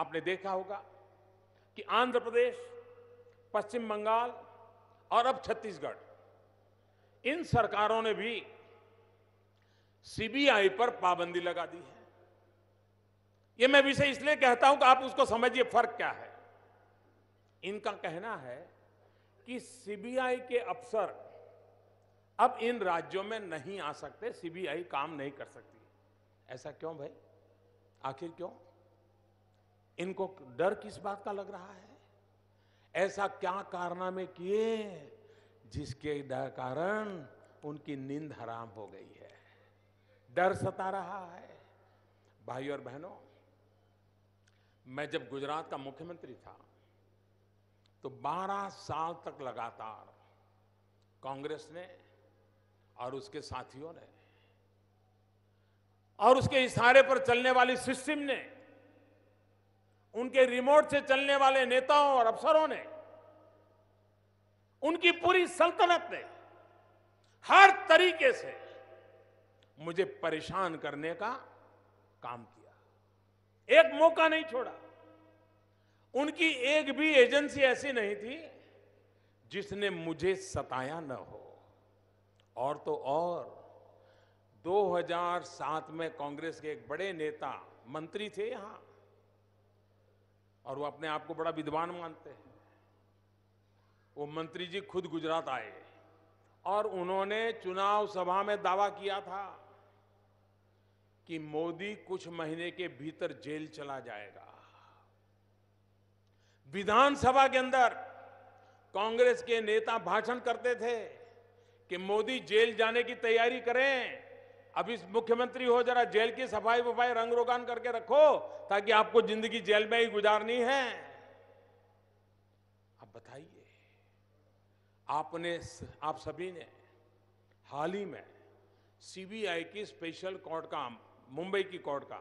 आपने देखा होगा कि आंध्र प्रदेश पश्चिम बंगाल और अब छत्तीसगढ़ इन सरकारों ने भी सीबीआई पर पाबंदी लगा दी है यह मैं विषय इसलिए कहता हूं कि आप उसको समझिए फर्क क्या है इनका कहना है कि सीबीआई के अफसर अब इन राज्यों में नहीं आ सकते सीबीआई काम नहीं कर सकती ऐसा क्यों भाई आखिर क्यों इनको डर किस बात का लग रहा है ऐसा क्या कारनामे किए जिसके कारण उनकी नींद हराम हो गई है डर सता रहा है भाई और बहनों मैं जब गुजरात का मुख्यमंत्री था तो 12 साल तक लगातार कांग्रेस ने और उसके साथियों ने और उसके इशारे पर चलने वाली सिस्टम ने उनके रिमोट से चलने वाले नेताओं और अफसरों ने उनकी पूरी सल्तनत ने हर तरीके से मुझे परेशान करने का काम किया एक मौका नहीं छोड़ा उनकी एक भी एजेंसी ऐसी नहीं थी जिसने मुझे सताया न हो और तो और 2007 में कांग्रेस के एक बड़े नेता मंत्री थे यहां और वो अपने आप को बड़ा विद्वान मानते हैं वो मंत्री जी खुद गुजरात आए और उन्होंने चुनाव सभा में दावा किया था कि मोदी कुछ महीने के भीतर जेल चला जाएगा विधानसभा के अंदर कांग्रेस के नेता भाषण करते थे कि मोदी जेल जाने की तैयारी करें अब इस मुख्यमंत्री हो जरा जेल की सफाई वफाई रंग रोगान करके रखो ताकि आपको जिंदगी जेल में ही गुजारनी है आप बताइए आपने आप सभी ने हाल ही में सीबीआई की स्पेशल कोर्ट का मुंबई की कोर्ट का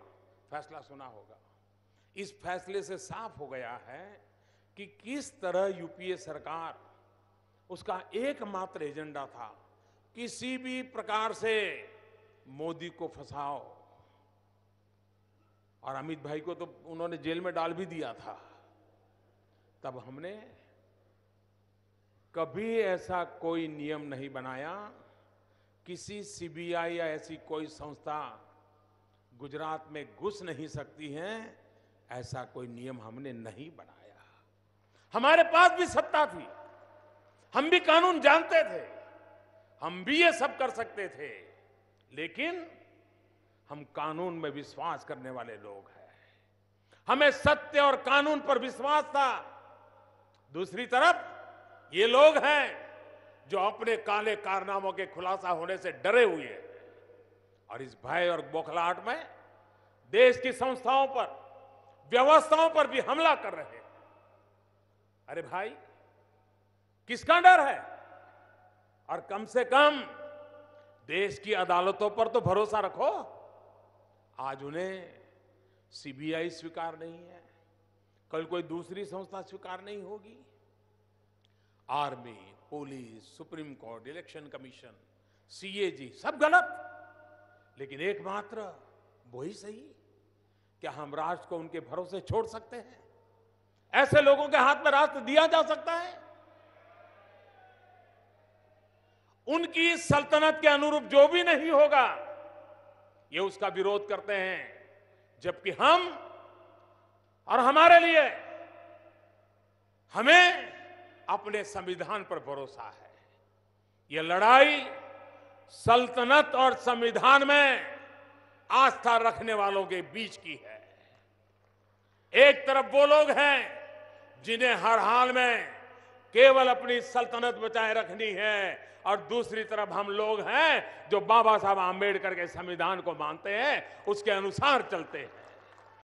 फैसला सुना होगा इस फैसले से साफ हो गया है कि किस तरह यूपीए सरकार उसका एकमात्र एजेंडा था किसी भी प्रकार से मोदी को फंसाओ और अमित भाई को तो उन्होंने जेल में डाल भी दिया था तब हमने कभी ऐसा कोई नियम नहीं बनाया किसी सीबीआई या ऐसी कोई संस्था गुजरात में घुस नहीं सकती है ऐसा कोई नियम हमने नहीं बनाया हमारे पास भी सत्ता थी हम भी कानून जानते थे हम भी ये सब कर सकते थे लेकिन हम कानून में विश्वास करने वाले लोग हैं हमें सत्य और कानून पर विश्वास था दूसरी तरफ ये लोग हैं जो अपने काले कारनामों के खुलासा होने से डरे हुए हैं और इस भय और बोखलाहट में देश की संस्थाओं पर व्यवस्थाओं पर भी हमला कर रहे हैं अरे भाई किसका डर है और कम से कम देश की अदालतों पर तो भरोसा रखो आज उन्हें सीबीआई स्वीकार नहीं है कल कोई दूसरी संस्था स्वीकार नहीं होगी army police supreme court election commission CAG सब गलत लेकिन एकमात्र वो ही सही क्या हम राष्ट्र को उनके भरोसे छोड़ सकते हैं ऐसे लोगों के हाथ में राष्ट्र दिया जा सकता है उनकी सल्तनत के अनुरूप जो भी नहीं होगा ये उसका विरोध करते हैं जबकि हम और हमारे लिए हमें अपने संविधान पर भरोसा है यह लड़ाई सल्तनत और संविधान में आस्था रखने वालों के बीच की है एक तरफ वो लोग हैं जिन्हें हर हाल में केवल अपनी सल्तनत बचाए रखनी है और दूसरी तरफ हम लोग हैं जो बाबा साहब आम्बेडकर के संविधान को मानते हैं उसके अनुसार चलते हैं